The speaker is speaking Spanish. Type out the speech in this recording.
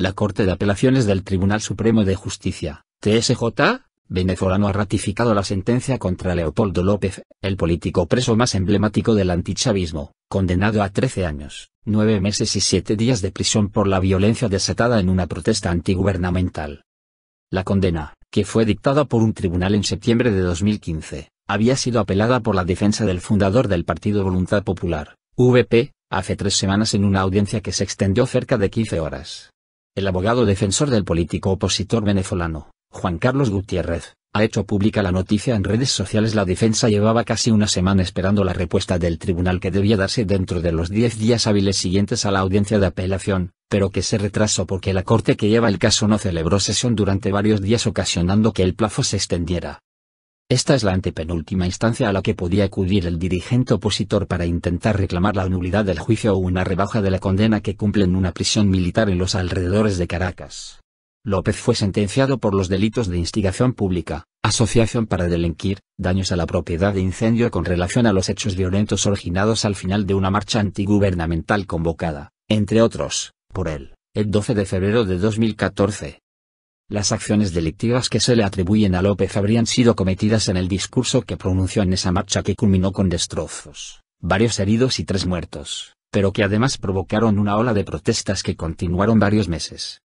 La Corte de Apelaciones del Tribunal Supremo de Justicia, TSJ, venezolano ha ratificado la sentencia contra Leopoldo López, el político preso más emblemático del antichavismo, condenado a 13 años, 9 meses y 7 días de prisión por la violencia desatada en una protesta antigubernamental. La condena, que fue dictada por un tribunal en septiembre de 2015, había sido apelada por la defensa del fundador del Partido Voluntad Popular, VP, hace tres semanas en una audiencia que se extendió cerca de 15 horas. El abogado defensor del político opositor venezolano, Juan Carlos Gutiérrez, ha hecho pública la noticia en redes sociales. La defensa llevaba casi una semana esperando la respuesta del tribunal que debía darse dentro de los 10 días hábiles siguientes a la audiencia de apelación, pero que se retrasó porque la corte que lleva el caso no celebró sesión durante varios días ocasionando que el plazo se extendiera. Esta es la antepenúltima instancia a la que podía acudir el dirigente opositor para intentar reclamar la nulidad del juicio o una rebaja de la condena que cumple en una prisión militar en los alrededores de Caracas. López fue sentenciado por los delitos de instigación pública, asociación para delinquir, daños a la propiedad e incendio con relación a los hechos violentos originados al final de una marcha antigubernamental convocada, entre otros, por él, el 12 de febrero de 2014. Las acciones delictivas que se le atribuyen a López habrían sido cometidas en el discurso que pronunció en esa marcha que culminó con destrozos, varios heridos y tres muertos, pero que además provocaron una ola de protestas que continuaron varios meses.